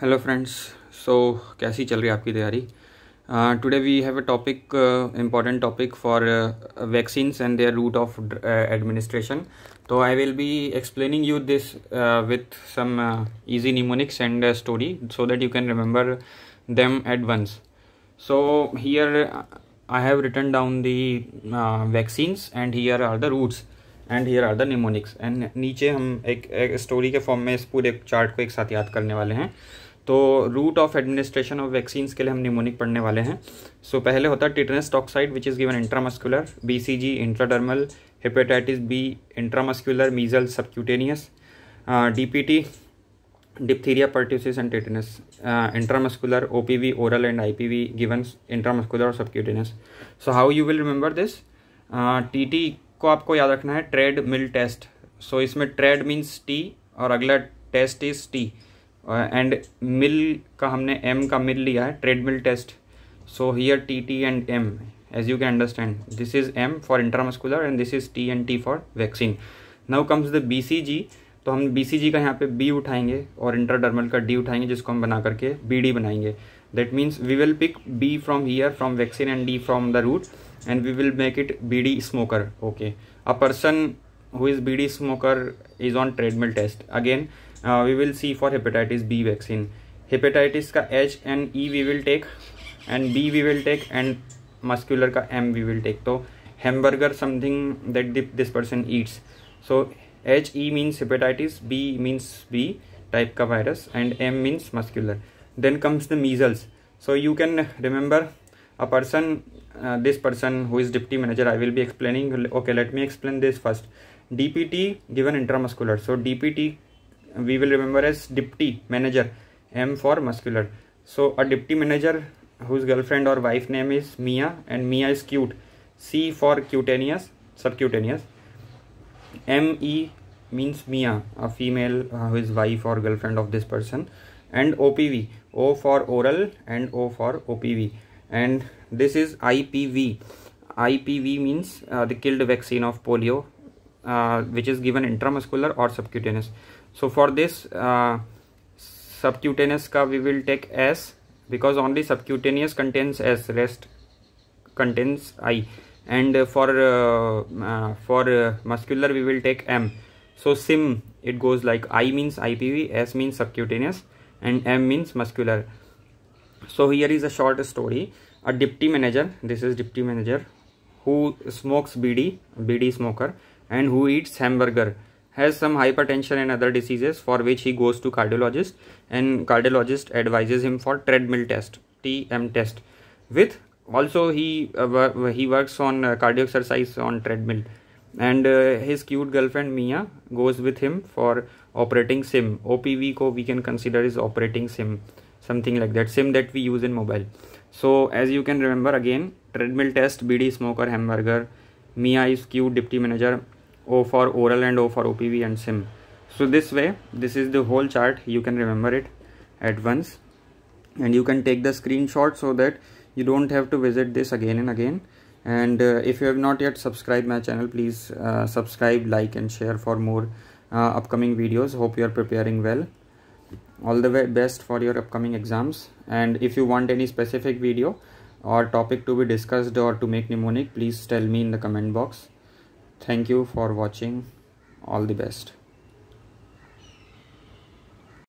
Hello friends so कैसी चल रही है आपकी तैयारी today we have a topic important topic for vaccines and their route of administration तो I will be explaining you this with some easy mnemonics and story so that you can remember them at once so here I have written down the vaccines and here are the routes and here are the mnemonics and नीचे हम एक story के form में इस पूरे chart को एक साथ याद करने वाले हैं तो route of administration of vaccines के लिए हम निमोनिक पढ़ने वाले हैं सो so, पहले होता है tetanus toxoid which is given intramuscular B C G intradermal hepatitis B intramuscular measle subcutaneous D P T diphtheria pertussis and tetanus intramuscular O P V oral and I P V given intramuscular और subcutaneous so how you will remember this T T को आपको याद रखना है trade मिल test सो इसमें trade means T और अगला test is T and uh, mill का हमने एम का मिल लिया है treadmill test so here T T and M as you can understand this is M for intramuscular and this is T and T for vaccine now comes the B C G तो हम B C जी का यहाँ पे B उठाएंगे और इंटरडर्मल का D उठाएंगे जिसको हम बना करके बी डी बनाएंगे that means we will pick B from here from vaccine and D from the route and we will make it B D smoker okay a person who is B D smoker is on treadmill test again Uh, we will see for hepatitis B vaccine. Hepatitis का H and E we will take and B we will take and muscular का M we will take. So hamburger something that this person eats. So H E means hepatitis, B means B type का virus and M means muscular. Then comes the measles. So you can remember a person, uh, this person who is deputy manager, I will be explaining. Okay, let me explain this first. DPT given intramuscular. So DPT we will remember as dipti manager M for muscular. So a dipti manager whose girlfriend or wife name is Mia and Mia is cute. C for cutaneous, subcutaneous. ME means Mia, a female uh, who is wife or girlfriend of this person. And OPV, O for oral and O for OPV. And this is IPV. IPV means uh, the killed vaccine of polio, uh, which is given intramuscular or subcutaneous so for this uh, subcutaneous ka we will take s because only subcutaneous contains s rest contains i and for uh, uh, for uh, muscular we will take m so sim it goes like i means ipv s means subcutaneous and m means muscular so here is a short story a deputy manager this is deputy manager who smokes bd bd smoker and who eats hamburger has some hypertension and other diseases for which he goes to cardiologist and cardiologist advises him for treadmill test TM test with also he uh, he works on uh, cardio exercise on treadmill and uh, his cute girlfriend Mia goes with him for operating sim OPV ko we can consider is operating sim something like that sim that we use in mobile so as you can remember again treadmill test BD smoker hamburger Mia is cute deputy manager O for oral and O for OPV and SIM. So this way, this is the whole chart. You can remember it at once and you can take the screenshot so that you don't have to visit this again and again. And uh, if you have not yet subscribed my channel, please uh, subscribe, like and share for more uh, upcoming videos. Hope you are preparing well. All the best for your upcoming exams. And if you want any specific video or topic to be discussed or to make mnemonic, please tell me in the comment box. Thank you for watching. All the best.